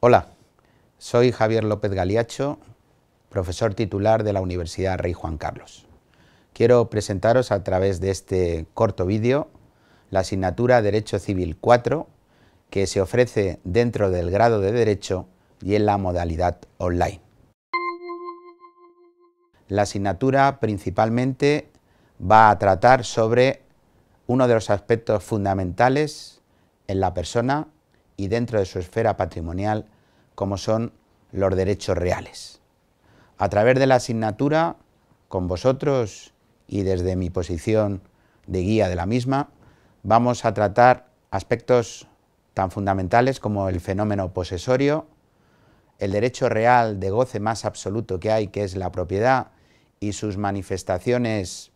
Hola, soy Javier López Galiacho, profesor titular de la Universidad Rey Juan Carlos. Quiero presentaros a través de este corto vídeo la asignatura Derecho Civil 4 que se ofrece dentro del grado de Derecho y en la modalidad online. La asignatura principalmente va a tratar sobre uno de los aspectos fundamentales en la persona y dentro de su esfera patrimonial, como son los derechos reales. A través de la asignatura, con vosotros y desde mi posición de guía de la misma, vamos a tratar aspectos tan fundamentales como el fenómeno posesorio, el derecho real de goce más absoluto que hay, que es la propiedad, y sus manifestaciones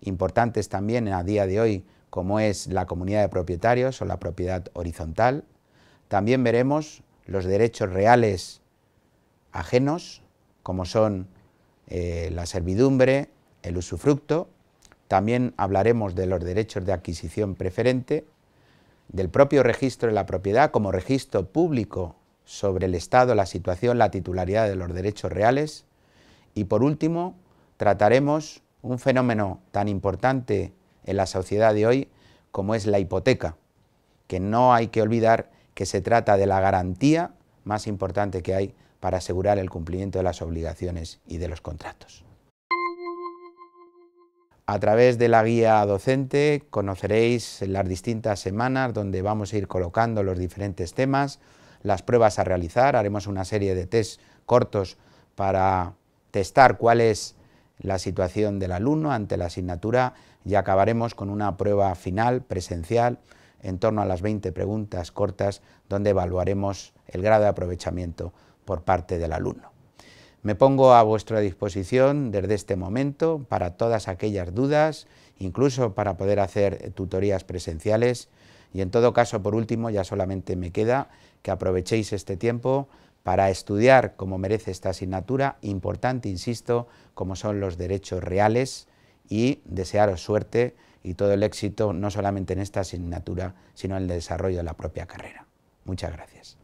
importantes también a día de hoy, como es la comunidad de propietarios o la propiedad horizontal, también veremos los derechos reales ajenos, como son eh, la servidumbre, el usufructo. También hablaremos de los derechos de adquisición preferente, del propio registro de la propiedad como registro público sobre el estado, la situación, la titularidad de los derechos reales. Y por último, trataremos un fenómeno tan importante en la sociedad de hoy como es la hipoteca, que no hay que olvidar que se trata de la garantía más importante que hay para asegurar el cumplimiento de las obligaciones y de los contratos. A través de la guía docente conoceréis las distintas semanas donde vamos a ir colocando los diferentes temas, las pruebas a realizar, haremos una serie de test cortos para testar cuál es la situación del alumno ante la asignatura y acabaremos con una prueba final presencial en torno a las 20 preguntas cortas donde evaluaremos el grado de aprovechamiento por parte del alumno. Me pongo a vuestra disposición desde este momento para todas aquellas dudas, incluso para poder hacer tutorías presenciales y en todo caso, por último, ya solamente me queda que aprovechéis este tiempo para estudiar como merece esta asignatura, importante, insisto, como son los derechos reales y desearos suerte y todo el éxito, no solamente en esta asignatura, sino en el desarrollo de la propia carrera. Muchas gracias.